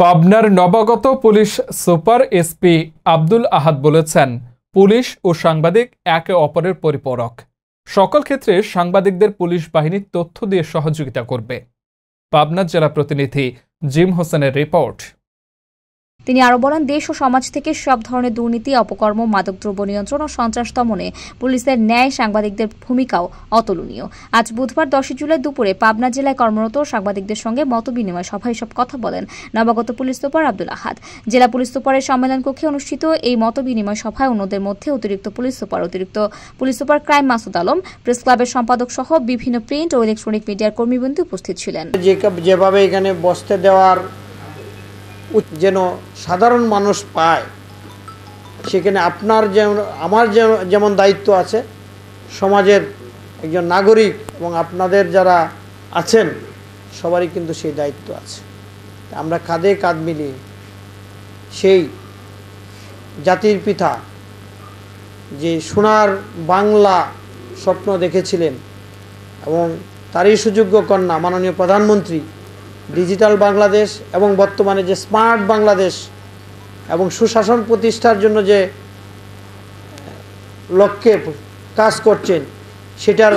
পাবনার নবাগত police super SP Abdul Ahad বলেছেন পুলিশ ও সাংবাদিক একে অপরের পরিপূরক সকল ক্ষেত্রে সাংবাদিকদের পুলিশ বাহিনীর তথ্য দিয়ে সহযোগিতা করবে পাবনার জেলা প্রতিনিধি জিম হোসেনের রিপোর্ট তিনি আরো বলেন দেশ ও সমাজ থেকে সব ধরনের দুর্নীতি অপকর্ম মাদকদ্রব্য নিয়ন্ত্রণ ও সন্ত্রাস দমনে পুলিশের ন্যায় সাংবাদিকদের ভূমিকাও অতুলনীয় আজ বুধবার দশই জুলাই দুপুরে পাবনা জেলায় কর্মরত সাংবাদিকদের সঙ্গে মত বিনিময় সভায় সব কথা বলেন নবাগত পুলিশ সুপার আব্দুল আহাদ জেলা পুলিশ সুপারের সম্মেলন কক্ষে অনুষ্ঠিত এই মত বিনিময় সভায় অন্যদের মধ্যে অতিরিক্ত পুলিশ সুপার অতিরিক্ত police super crime Masud Alam press ক্লাবের সম্পাদক সহ বিভিন্ন প্রিন্ট ও ইলেকট্রনিক মিডিয়ার কর্মীবৃন্দ উপস্থিত ছিলেন যেভাবে এখানে বসতে দেওয়ার যেন সাধারণ মানুষ পায় সেখানে আপনার যেমন আমার যেমন দায়িত্ব আছে সমাজের একজন নাগরিক এবং আপনাদের যারা আছেন সবারই কিন্তু সেই দায়িত্ব আছে আমরা কাঁধে কাঁধ মিলিয়ে সেই জাতির পিতা যে সোনার বাংলা স্বপ্ন দেখেছিলেন এবং তারই সুযোগ্য কন্যা মাননীয় প্রধানমন্ত্রী ডিজিটাল বাংলাদেশ এবং বর্তমানে যে স্মার্ট বাংলাদেশ এবং সুশাসন প্রতিষ্ঠার জন্য যে লক্ষ্যে কাজ করছেন সেটার